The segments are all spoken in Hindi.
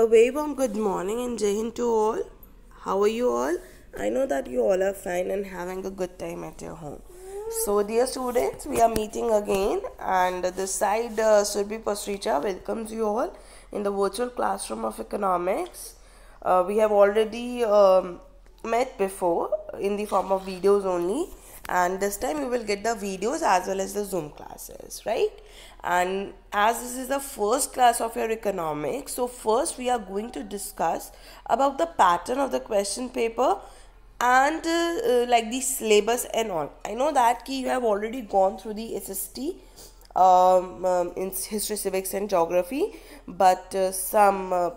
A very warm good morning and Jai Hind to all. How are you all? I know that you all are fine and having a good time at your home. So, dear students, we are meeting again, and this side uh, Surbhi Pasricha welcomes you all in the virtual classroom of economics. Uh, we have already um, met before in the form of videos only and this time you will get the videos as well as the zoom classes right and as this is the first class of your economics so first we are going to discuss about the pattern of the question paper and uh, uh, like the syllabus and all i know that ki you have already gone through the sst um, um, in history civics and geography but uh, some uh,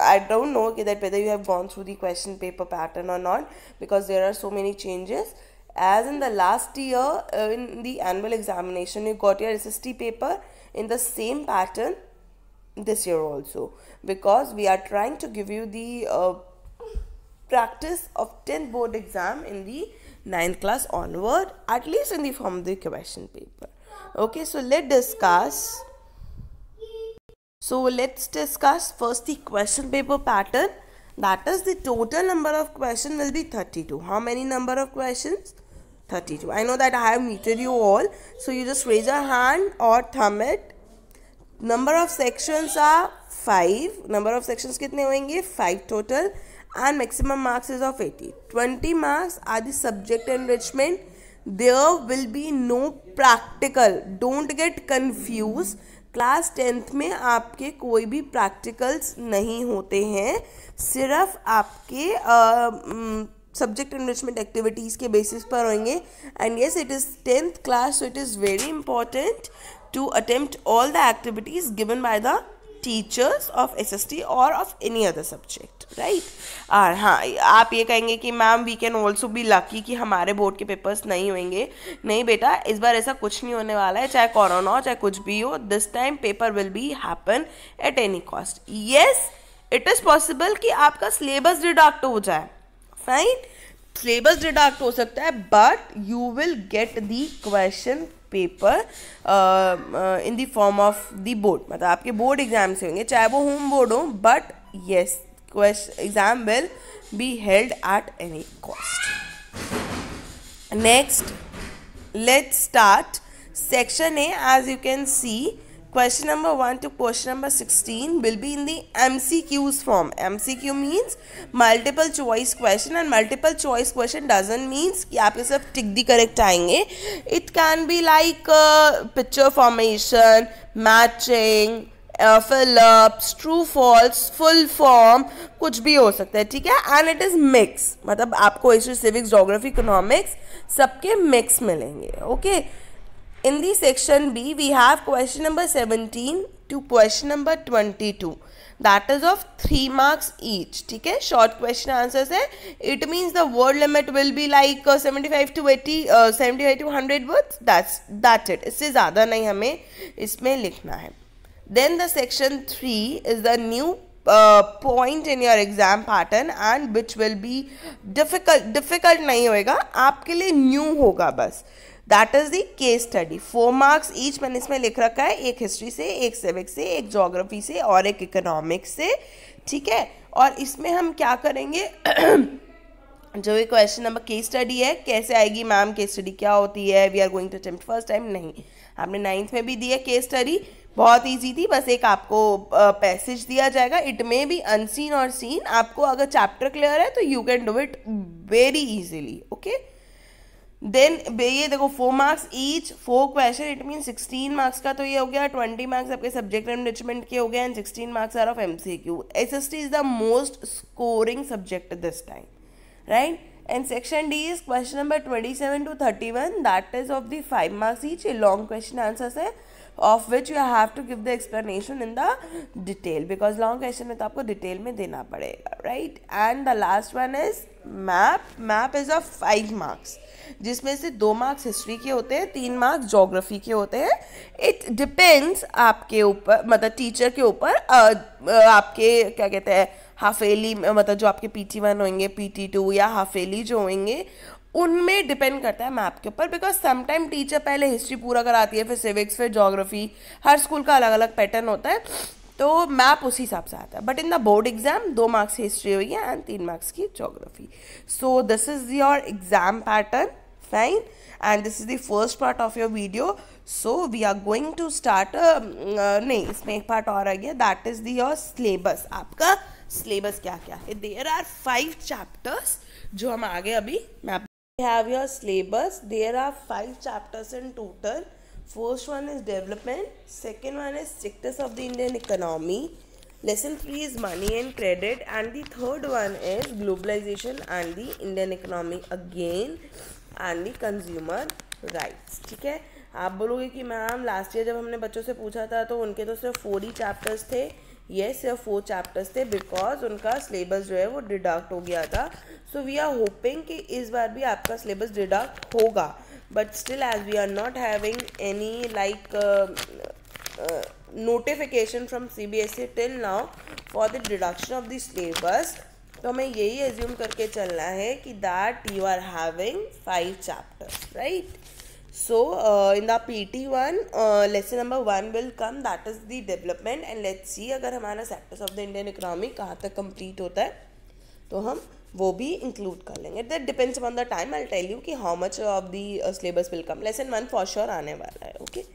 i don't know okay, that whether you have gone through the question paper pattern or not because there are so many changes as in the last year uh, in the annual examination you got your SST paper in the same pattern this year also because we are trying to give you the uh, practice of 10 board exam in the 9th class onward at least in the form of the question paper okay so let's discuss so let's discuss first the question paper pattern that is the total number of questions will be 32 how many number of questions 32 i know that i have muted you all so you just raise your hand or thumb it number of sections are 5 number of sections kitne hoenge 5 total and maximum marks is of 80 20 marks are the subject enrichment there will be no practical don't get confused class tenth में आपके कोई भी प्रैक्टिकल्स नहीं होते हैं सिर्फ आपके सब्जेक्ट इन्वेस्टमेंट एक्टिविटीज़ के बेसिस पर होंगे and yes it is tenth class so it is very important to attempt all the activities given by the teachers of S S T और of any other subject right और हाँ आप ये कहेंगे कि मैम वी कैन ऑल्सो भी लकी कि हमारे बोर्ड के पेपर्स नहीं होंगे नहीं बेटा इस बार ऐसा कुछ नहीं होने वाला है चाहे कोरोना हो चाहे कुछ भी हो this time paper will be happen at any cost yes it is possible कि आपका सिलेबस डिडक्ट हो जाए फाइन सिलेबस डिडक्ट हो सकता है but you will get the question paper in the form of the board मतलब आपके बोर्ड एग्जाम से होंगे चाहे वो होम बोर्ड हो but yes question exam will be held at any cost next let start section A as you can see Question number 1 to question number 16 will be in the MCQs form. MCQ means multiple choice question and multiple choice question doesn't means कि आपके सिर्फ टिक दी करेक्ट आएंगे It can be like uh, picture formation, matching, fill ups true false full form कुछ भी हो सकता है ठीक है एंड इट इज़ मिक्स मतलब आपको हिस्ट्री सिविक्स जोग्राफी इकोनॉमिक्स सबके मिक्स मिलेंगे okay okay? In the section B, we have question number 17 to question number 22. That is of three marks each ठीक है शॉर्ट क्वेश्चन आंसर्स है it means the word limit will be like seventy five to eighty seventy five to hundred words that's that's it इससे ज़्यादा नहीं हमें इसमें लिखना है then the section three is the new point in your exam pattern and which will be difficult difficult नहीं होएगा आपके लिए न्यू होगा बस that is the case study four marks each मैंने इसमें लिख रखा है एक हिस्ट्री से एक सिविक से एक जोग्राफी से और एक इकोनॉमिक्स से ठीक है और इसमें हम क्या करेंगे जो भी क्वेश्चन नंबर केस स्टडी है कैसे आएगी मैम केस स्टडी क्या होती है we are going to attempt first time नहीं आपने नाइन्थ में भी दी है केस स्टडी बहुत इजी थी बस एक आपको पैसेज दिया जाएगा इट मे बी अनसीन और सीन आपको अगर चैप्टर क्लियर है तो you can do it very easily okay then ये देखो four marks each four question it mean sixteen marks का तो ये हो गया ट्वेंटी मार्क्स आपके सब्जेक्ट एनरिचमेंट के हो गए and sixteen marks are of M C Q S S T is the most scoring subject this time right and section d is question number 27 to 31 that is of the 5 marks each a long question answers hai of which you have to give the explanation in the detail because long question mein to aapko detail mein dena padega right and the last one is map map is of 5 marks जिसमें से दो मार्क्स हिस्ट्री के होते हैं तीन मार्क्स जोग्राफी के होते हैं इट डिपेंड्स आपके ऊपर मतलब टीचर के ऊपर आपके क्या कहते हैं हाफेली मतलब जो आपके पी टी वन होंगे पी टी टू या हाफेली जो होंगे उनमें डिपेंड करता है मैप के ऊपर बिकॉज समटाइम टीचर पहले हिस्ट्री पूरा कराती है फिर सिविक्स फिर जोग्राफी हर स्कूल का अलग अलग पैटर्न होता है तो मैप उसी हिसाब से आता है but in the board exam दो मार्क्स की हिस्ट्री हुई है एंड तीन मार्क्स की geography so this is your exam pattern fine and this is the first part of your video so we are going to start नहीं इसमें एक पार्ट और आ गया दैट इज योर सिलेबस आपका सिलेबस क्या क्या है देयर आर फाइव चैप्टर्स जो हम आगे अभी मैं have your syllabus there are five chapters in total first one is development second one is sectors of the Indian economy lesson three is money and credit and the third one is globalization and the Indian economy again and the consumer rights ठीक है आप बोलोगे कि मैम लास्ट ईयर जब हमने बच्चों से पूछा था तो उनके तो सिर्फ फोर ही चैप्टर्स थे ये सिर्फ फोर चैप्टर्स थे बिकॉज उनका सिलेबस जो है वो डिडक्ट हो गया था सो वी आर होपिंग कि इस बार भी आपका सिलेबस डिडक्ट होगा but still as we are not having any like notification from C B S E till now for the deduction of the syllabus तो हमें यही एज्यूम करके चलना है कि that you are having five chapters right So uh, in the PT1, uh, lesson number 1 will come that is the development and let's see agar hamara sectors of the Indian economy kahan tak complete hota hai to hum wo bhi include kar lenge that depends upon the time i'll tell you ki how much of the uh, syllabus will come lesson 1 for sure aane wala hai okay?